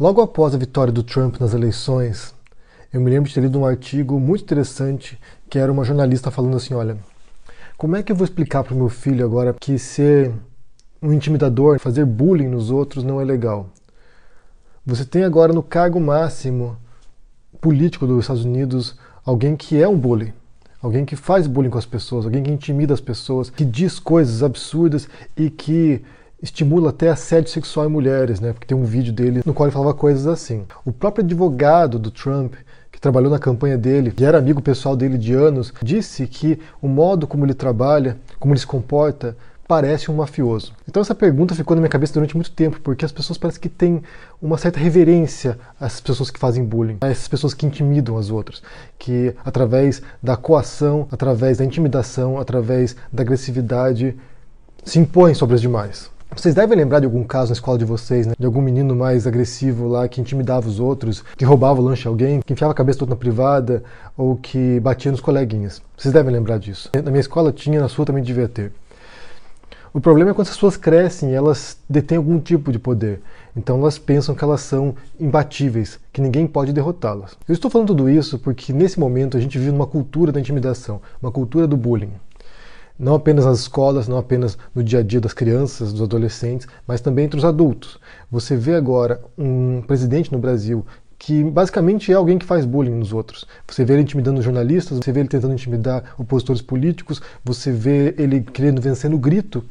Logo após a vitória do Trump nas eleições, eu me lembro de ter lido um artigo muito interessante que era uma jornalista falando assim: olha, como é que eu vou explicar para o meu filho agora que ser um intimidador, fazer bullying nos outros não é legal? Você tem agora no cargo máximo político dos Estados Unidos alguém que é um bully, alguém que faz bullying com as pessoas, alguém que intimida as pessoas, que diz coisas absurdas e que estimula até assédio sexual em mulheres, né? Porque tem um vídeo dele no qual ele falava coisas assim. O próprio advogado do Trump, que trabalhou na campanha dele e era amigo pessoal dele de anos, disse que o modo como ele trabalha, como ele se comporta, parece um mafioso. Então essa pergunta ficou na minha cabeça durante muito tempo, porque as pessoas parecem que têm uma certa reverência às pessoas que fazem bullying, às pessoas que intimidam as outras, que através da coação, através da intimidação, através da agressividade se impõem sobre as demais. Vocês devem lembrar de algum caso na escola de vocês, né? De algum menino mais agressivo lá que intimidava os outros, que roubava o lanche a alguém, que enfiava a cabeça toda na privada ou que batia nos coleguinhas. Vocês devem lembrar disso. Na minha escola tinha, na sua também devia ter. O problema é quando as pessoas crescem, elas detêm algum tipo de poder. Então elas pensam que elas são imbatíveis, que ninguém pode derrotá-las. Eu estou falando tudo isso porque nesse momento a gente vive numa cultura da intimidação, uma cultura do bullying não apenas nas escolas, não apenas no dia a dia das crianças, dos adolescentes, mas também entre os adultos. Você vê agora um presidente no Brasil que basicamente é alguém que faz bullying nos outros. Você vê ele intimidando jornalistas, você vê ele tentando intimidar opositores políticos, você vê ele querendo vencer no grito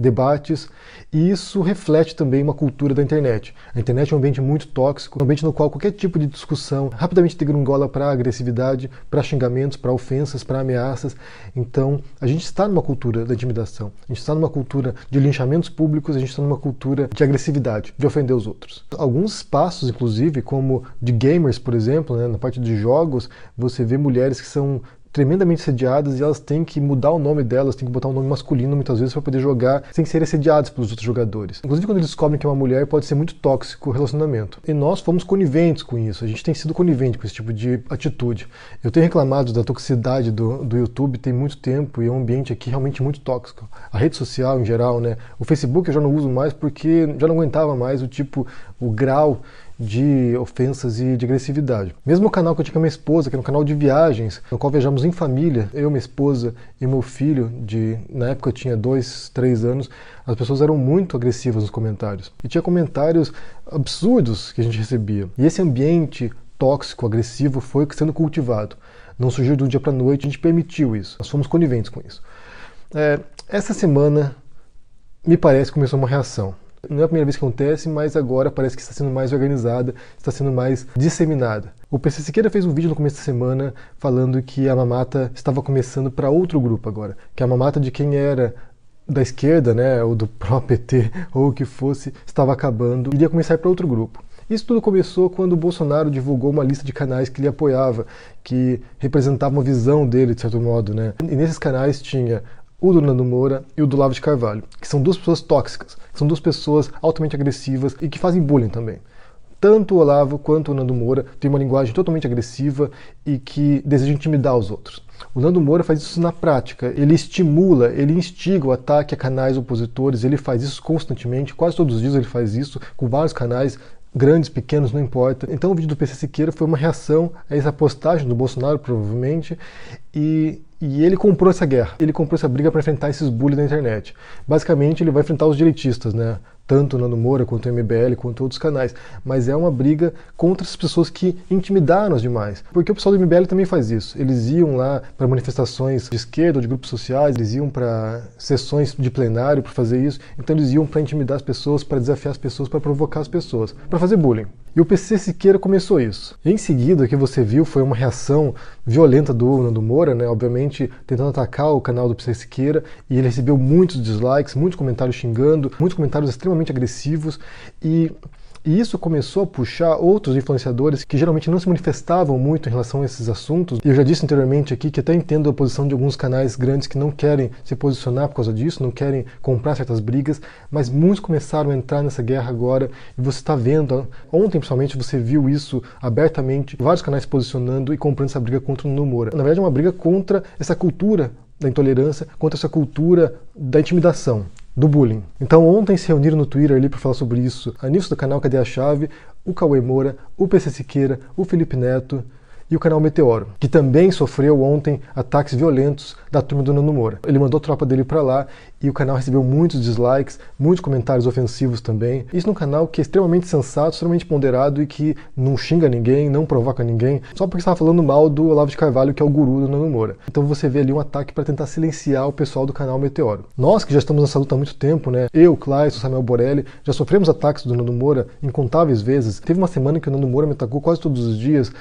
debates, e isso reflete também uma cultura da internet. A internet é um ambiente muito tóxico, um ambiente no qual qualquer tipo de discussão rapidamente degringola para agressividade, para xingamentos, para ofensas, para ameaças. Então, a gente está numa cultura da intimidação, a gente está numa cultura de linchamentos públicos, a gente está numa cultura de agressividade, de ofender os outros. Alguns espaços, inclusive, como de gamers, por exemplo, né, na parte de jogos, você vê mulheres que são tremendamente sediadas e elas têm que mudar o nome delas, têm que botar um nome masculino muitas vezes para poder jogar sem ser assediadas pelos outros jogadores. Inclusive quando eles descobrem que é uma mulher pode ser muito tóxico o relacionamento. E nós fomos coniventes com isso, a gente tem sido conivente com esse tipo de atitude. Eu tenho reclamado da toxicidade do, do YouTube tem muito tempo e é um ambiente aqui realmente muito tóxico. A rede social em geral, né? O Facebook eu já não uso mais porque já não aguentava mais o tipo, o grau de ofensas e de agressividade. Mesmo o canal que eu tinha com a minha esposa, que era um canal de viagens, no qual viajamos em família, eu, minha esposa e meu filho, de na época eu tinha dois, três anos, as pessoas eram muito agressivas nos comentários. E tinha comentários absurdos que a gente recebia. E esse ambiente tóxico, agressivo, foi sendo cultivado. Não surgiu de um dia para noite, a gente permitiu isso. Nós fomos coniventes com isso. É, essa semana, me parece, começou uma reação. Não é a primeira vez que acontece, mas agora parece que está sendo mais organizada, está sendo mais disseminada. O PC Siqueira fez um vídeo no começo da semana falando que a mamata estava começando para outro grupo agora, que a mamata de quem era da esquerda, né, ou do próprio PT, ou o que fosse, estava acabando, iria começar para outro grupo. Isso tudo começou quando o Bolsonaro divulgou uma lista de canais que ele apoiava, que representavam a visão dele, de certo modo. Né? E nesses canais tinha o do Nando Moura e o do Lavo de Carvalho, que são duas pessoas tóxicas, são duas pessoas altamente agressivas e que fazem bullying também. Tanto o Olavo quanto o Nando Moura têm uma linguagem totalmente agressiva e que deseja intimidar os outros. O Nando Moura faz isso na prática, ele estimula, ele instiga o ataque a canais opositores, ele faz isso constantemente, quase todos os dias ele faz isso, com vários canais, grandes, pequenos, não importa. Então o vídeo do PC Siqueira foi uma reação a essa postagem do Bolsonaro, provavelmente, e e ele comprou essa guerra, ele comprou essa briga para enfrentar esses bullies da internet. Basicamente, ele vai enfrentar os direitistas, né? tanto Nando Moura quanto o MBL, quanto outros canais, mas é uma briga contra as pessoas que intimidaram as demais. Porque o pessoal do MBL também faz isso. Eles iam lá para manifestações de esquerda ou de grupos sociais, eles iam para sessões de plenário para fazer isso. Então eles iam para intimidar as pessoas, para desafiar as pessoas, para provocar as pessoas, para fazer bullying. E o PC Siqueira começou isso. Em seguida, o que você viu foi uma reação violenta do Nando Moura, né? Obviamente, tentando atacar o canal do PC Siqueira, e ele recebeu muitos dislikes, muitos comentários xingando, muitos comentários extremamente extremamente agressivos e e isso começou a puxar outros influenciadores que geralmente não se manifestavam muito em relação a esses assuntos. Eu já disse anteriormente aqui que até entendo a posição de alguns canais grandes que não querem se posicionar por causa disso, não querem comprar certas brigas, mas muitos começaram a entrar nessa guerra agora e você está vendo. Ontem, principalmente, você viu isso abertamente, vários canais se posicionando e comprando essa briga contra o Nuno Na verdade, é uma briga contra essa cultura da intolerância, contra essa cultura da intimidação do bullying. Então ontem se reuniram no Twitter ali para falar sobre isso. A Nilce do canal Cadê a Chave, o Cauê Moura, o PC Siqueira, o Felipe Neto, e o canal Meteoro, que também sofreu ontem ataques violentos da turma do Nando Moura. Ele mandou a tropa dele para lá e o canal recebeu muitos dislikes, muitos comentários ofensivos também. Isso num canal que é extremamente sensato, extremamente ponderado e que não xinga ninguém, não provoca ninguém, só porque estava falando mal do Olavo de Carvalho, que é o guru do Nando Moura. Então você vê ali um ataque para tentar silenciar o pessoal do canal Meteoro. Nós que já estamos nessa luta há muito tempo, né? Eu, Clayson, Samuel Borelli, já sofremos ataques do Nando Moura incontáveis vezes. Teve uma semana que o Nando Moura me atacou quase todos os dias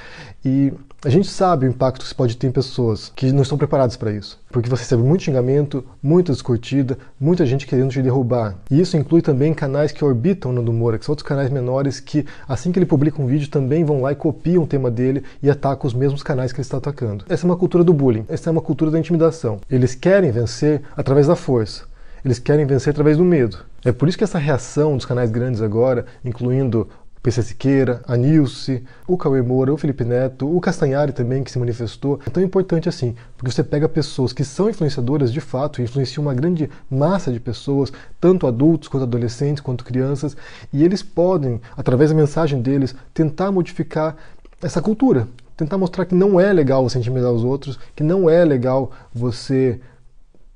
e a gente sabe o impacto que isso pode ter em pessoas que não estão preparadas para isso. Porque você recebe muito xingamento, muita descurtida, muita gente querendo te derrubar. E isso inclui também canais que orbitam o Nando Moura, que são outros canais menores que, assim que ele publica um vídeo, também vão lá e copiam o tema dele e atacam os mesmos canais que ele está atacando. Essa é uma cultura do bullying, essa é uma cultura da intimidação. Eles querem vencer através da força. Eles querem vencer através do medo. É por isso que essa reação dos canais grandes agora, incluindo PC Siqueira, a Nilce, o Cauê Moura, o Felipe Neto, o Castanhari também, que se manifestou. É tão importante assim, porque você pega pessoas que são influenciadoras de fato, e influenciam uma grande massa de pessoas, tanto adultos quanto adolescentes, quanto crianças, e eles podem, através da mensagem deles, tentar modificar essa cultura, tentar mostrar que não é legal você intimidar os outros, que não é legal você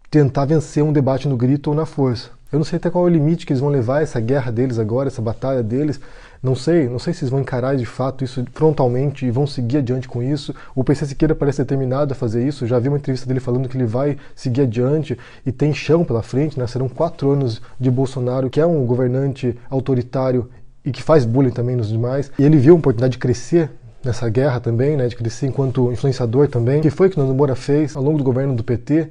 tentar vencer um debate no grito ou na força. Eu não sei até qual é o limite que eles vão levar essa guerra deles agora, essa batalha deles, não sei, não sei se eles vão encarar de fato isso frontalmente e vão seguir adiante com isso. O PC Siqueira parece determinado a fazer isso. Já vi uma entrevista dele falando que ele vai seguir adiante e tem chão pela frente, né? Serão quatro anos de Bolsonaro, que é um governante autoritário e que faz bullying também nos demais. E ele viu a oportunidade de crescer nessa guerra também, né? De crescer enquanto influenciador também. Que foi o que Nando Moura fez ao longo do governo do PT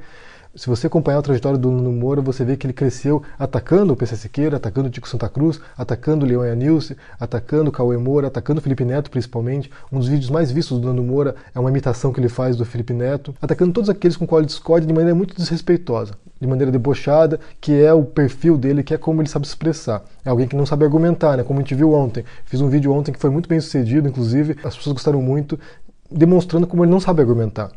se você acompanhar a trajetória do Nuno Moura, você vê que ele cresceu atacando o PC Siqueira, atacando o Tico Santa Cruz, atacando o Leon Anilce, atacando o Cauê Moura, atacando o Felipe Neto principalmente. Um dos vídeos mais vistos do Nuno Moura é uma imitação que ele faz do Felipe Neto, atacando todos aqueles com qual ele discorde de maneira muito desrespeitosa, de maneira debochada, que é o perfil dele, que é como ele sabe se expressar. É alguém que não sabe argumentar, né? Como a gente viu ontem. Fiz um vídeo ontem que foi muito bem sucedido, inclusive, as pessoas gostaram muito, demonstrando como ele não sabe argumentar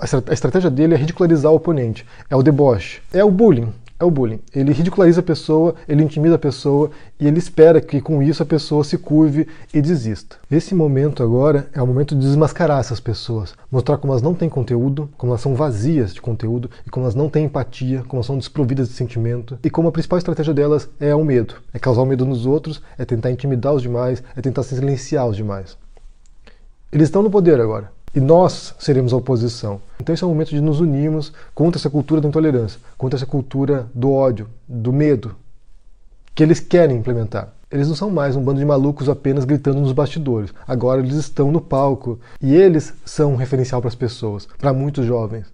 a estratégia dele é ridicularizar o oponente, é o deboche, é o bullying. É o bullying. Ele ridiculariza a pessoa, ele intimida a pessoa e ele espera que com isso a pessoa se curve e desista. Esse momento agora é o momento de desmascarar essas pessoas, mostrar como elas não têm conteúdo, como elas são vazias de conteúdo e como elas não têm empatia, como elas são desprovidas de sentimento e como a principal estratégia delas é o medo, é causar o medo nos outros, é tentar intimidar os demais, é tentar silenciar os demais. Eles estão no poder agora, e nós seremos a oposição. Então esse é o momento de nos unirmos contra essa cultura da intolerância, contra essa cultura do ódio, do medo, que eles querem implementar. Eles não são mais um bando de malucos apenas gritando nos bastidores. Agora eles estão no palco e eles são um referencial para as pessoas, para muitos jovens.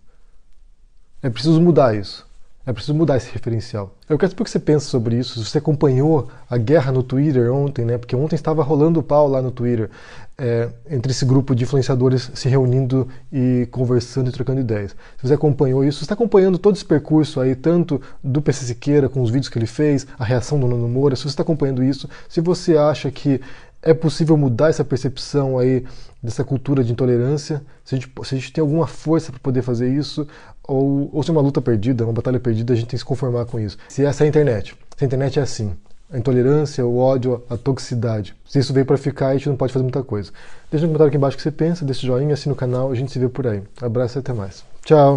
É preciso mudar isso. É preciso mudar esse referencial. Eu quero saber o que você pensa sobre isso. você acompanhou a guerra no Twitter ontem, né? Porque ontem estava rolando o pau lá no Twitter é, entre esse grupo de influenciadores se reunindo e conversando e trocando ideias. Se você acompanhou isso, você está acompanhando todo esse percurso aí, tanto do PC Siqueira com os vídeos que ele fez, a reação do Nuno Moura. Se você está acompanhando isso, se você acha que é possível mudar essa percepção aí dessa cultura de intolerância? Se a gente, se a gente tem alguma força para poder fazer isso, ou, ou se é uma luta perdida, uma batalha perdida, a gente tem que se conformar com isso. Se essa é a internet, se a internet é assim, a intolerância, o ódio, a toxicidade. Se isso veio para ficar, a gente não pode fazer muita coisa. Deixa um comentário aqui embaixo o que você pensa, deixa o joinha, assina o canal, a gente se vê por aí. Abraço e até mais. Tchau!